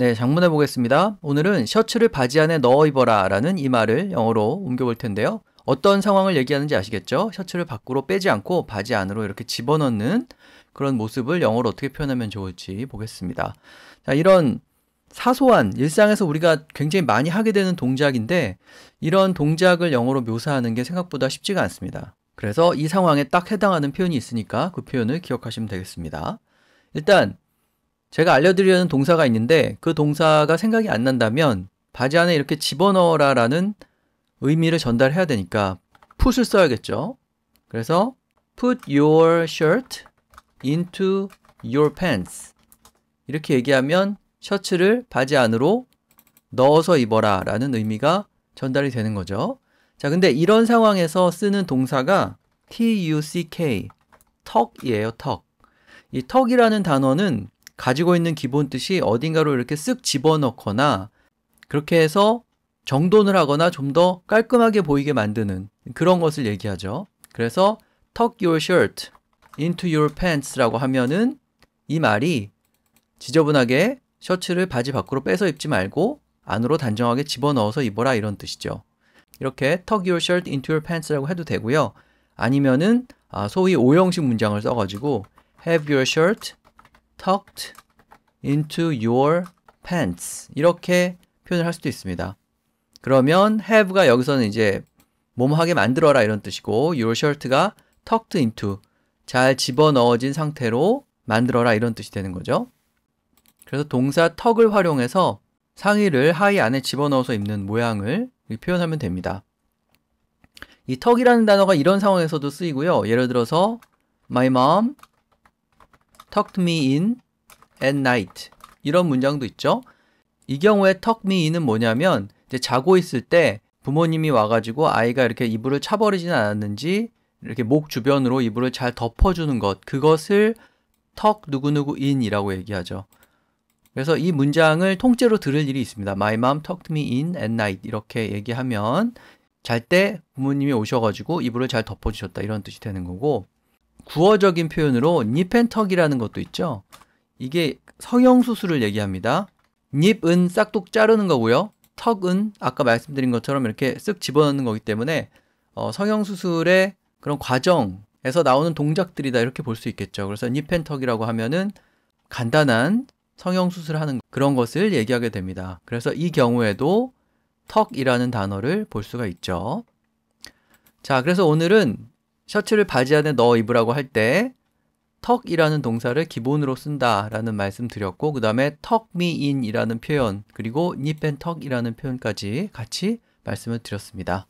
네, 장문해 보겠습니다. 오늘은 셔츠를 바지 안에 넣어 입어라 라는 이 말을 영어로 옮겨볼 텐데요. 어떤 상황을 얘기하는지 아시겠죠? 셔츠를 밖으로 빼지 않고 바지 안으로 이렇게 집어넣는 그런 모습을 영어로 어떻게 표현하면 좋을지 보겠습니다. 자, 이런 사소한 일상에서 우리가 굉장히 많이 하게 되는 동작인데 이런 동작을 영어로 묘사하는 게 생각보다 쉽지가 않습니다. 그래서 이 상황에 딱 해당하는 표현이 있으니까 그 표현을 기억하시면 되겠습니다. 일단 제가 알려드리려는 동사가 있는데 그 동사가 생각이 안 난다면 바지 안에 이렇게 집어넣어라 라는 의미를 전달해야 되니까 put을 써야겠죠. 그래서 put your shirt into your pants 이렇게 얘기하면 셔츠를 바지 안으로 넣어서 입어라 라는 의미가 전달이 되는 거죠. 자, 근데 이런 상황에서 쓰는 동사가 tuck, 턱이에요, 턱. 이 턱이라는 단어는 가지고 있는 기본 뜻이 어딘가로 이렇게 쓱 집어넣거나 그렇게 해서 정돈을 하거나 좀 더 깔끔하게 보이게 만드는 그런 것을 얘기하죠. 그래서 tuck your shirt into your pants라고 하면은 이 말이 지저분하게 셔츠를 바지 밖으로 빼서 입지 말고 안으로 단정하게 집어넣어서 입어라 이런 뜻이죠. 이렇게 tuck your shirt into your pants라고 해도 되고요. 아니면은 아, 소위 오형식 문장을 써가지고 have your shirt tucked into your pants 이렇게 표현을 할 수도 있습니다. 그러면 have가 여기서는 이제 몸하게 만들어라 이런 뜻이고 your shirt가 tucked into 잘 집어넣어진 상태로 만들어라 이런 뜻이 되는 거죠. 그래서 동사 턱을 활용해서 상의를 하의 안에 집어넣어서 입는 모양을 표현하면 됩니다. 이 턱이라는 단어가 이런 상황에서도 쓰이고요. 예를 들어서 My mom tucked me in at night 이런 문장도 있죠. 이 경우에 tuck me in은 뭐냐면 이제 자고 있을 때 부모님이 와가지고 아이가 이렇게 이불을 차버리진 않았는지 이렇게 목 주변으로 이불을 잘 덮어주는 것 그것을 턱 누구누구 in이라고 얘기하죠. 그래서 이 문장을 통째로 들을 일이 있습니다. My mom tucked me in at night 이렇게 얘기하면 잘 때 부모님이 오셔가지고 이불을 잘 덮어주셨다 이런 뜻이 되는 거고 구어적인 표현으로 니펜턱이라는 것도 있죠. 이게 성형수술을 얘기합니다. 닙은 싹둑 자르는 거고요. 턱은 아까 말씀드린 것처럼 이렇게 쓱 집어넣는 거기 때문에 어, 성형수술의 그런 과정에서 나오는 동작들이다 이렇게 볼 수 있겠죠. 그래서 니펜턱이라고 하면은 간단한 성형수술하는 그런 것을 얘기하게 됩니다. 그래서 이 경우에도 턱이라는 단어를 볼 수가 있죠. 자, 그래서 오늘은 셔츠를 바지 안에 넣어 입으라고 할 때 턱이라는 동사를 기본으로 쓴다라는 말씀 드렸고 그 다음에 턱미인이라는 표현 그리고 니펜 턱이라는 표현까지 같이 말씀을 드렸습니다.